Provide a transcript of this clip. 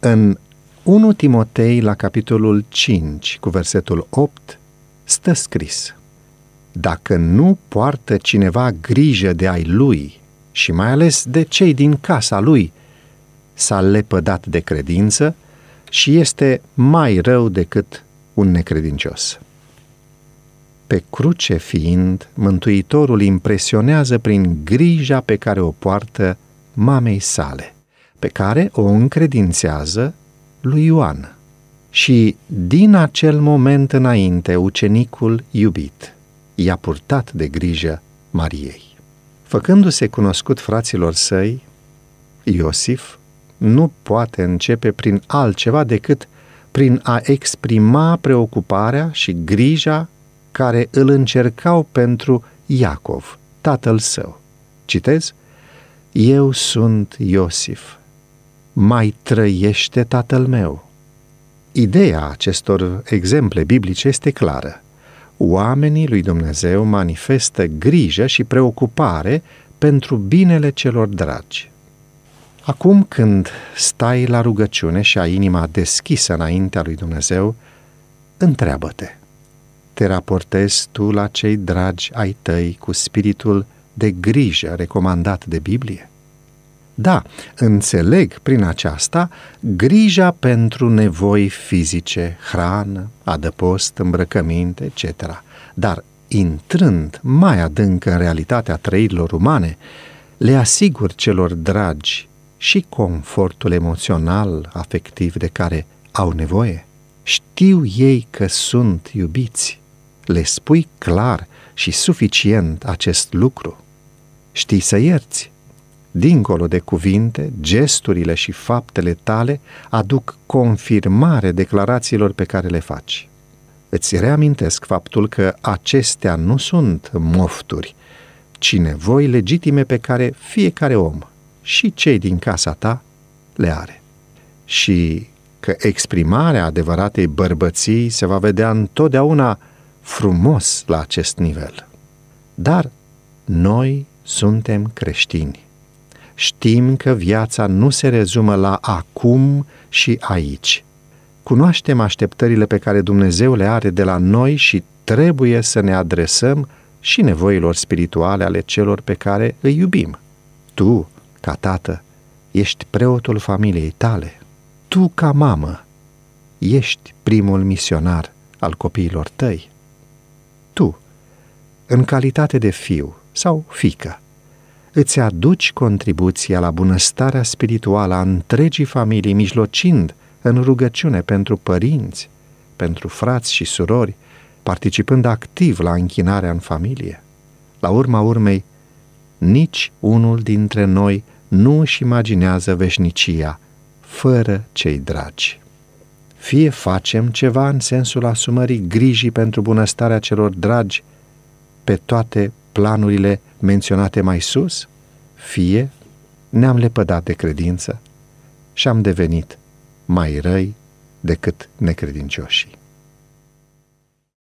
În 1 Timotei, la capitolul 5, cu versetul 8, stă scris: Dacă nu poartă cineva grijă de ai lui și mai ales de cei din casa lui, s-a lepădat de credință și este mai rău decât un necredincios. Pe cruce fiind, Mântuitorul impresionează prin grija pe care o poartă mamei sale – pe care o încredințează lui Ioan. Și din acel moment înainte, ucenicul iubit i-a purtat de grijă Mariei. Făcându-se cunoscut fraților săi, Iosif nu poate începe prin altceva decât prin a exprima preocuparea și grija care îl încercau pentru Iacov, tatăl său. Citez, Eu sunt Iosif, mai trăiește tatăl meu. Ideea acestor exemple biblice este clară. Oamenii lui Dumnezeu manifestă grijă și preocupare pentru binele celor dragi. Acum când stai la rugăciune și ai inima deschisă înaintea lui Dumnezeu, întreabă-te. Te raportezi tu la cei dragi ai tăi cu spiritul de grijă recomandat de Biblie? Da, înțeleg prin aceasta grija pentru nevoi fizice, hrană, adăpost, îmbrăcăminte, etc. Dar intrând mai adânc în realitatea trăirilor umane, le asigur celor dragi și confortul emoțional, afectiv de care au nevoie. Știu ei că sunt iubiți. Le spui clar și suficient acest lucru. Știi să ierți dincolo de cuvinte, gesturile și faptele tale aduc confirmare declarațiilor pe care le faci. Îți reamintesc faptul că acestea nu sunt mofturi, ci nevoi legitime pe care fiecare om și cei din casa ta le are. Și că exprimarea adevăratei bărbății se va vedea întotdeauna frumos la acest nivel. Dar noi suntem creștini Știm că viața nu se rezumă la acum și aici. Cunoaștem așteptările pe care Dumnezeu le are de la noi și trebuie să ne adresăm și nevoilor spirituale ale celor pe care îi iubim. Tu, ca tată, ești preotul familiei tale. Tu, ca mamă, ești primul misionar al copiilor tăi. Tu, în calitate de fiu sau fică, îți aduci contribuția la bunăstarea spirituală a întregii familii, mijlocind în rugăciune pentru părinți, pentru frați și surori, participând activ la închinarea în familie. La urma urmei, nici unul dintre noi nu își imaginează veșnicia fără cei dragi. Fie facem ceva în sensul asumării grijii pentru bunăstarea celor dragi pe toate planurile menționate mai sus, fie ne-am lepădat de credință și am devenit mai răi decât necredincioșii.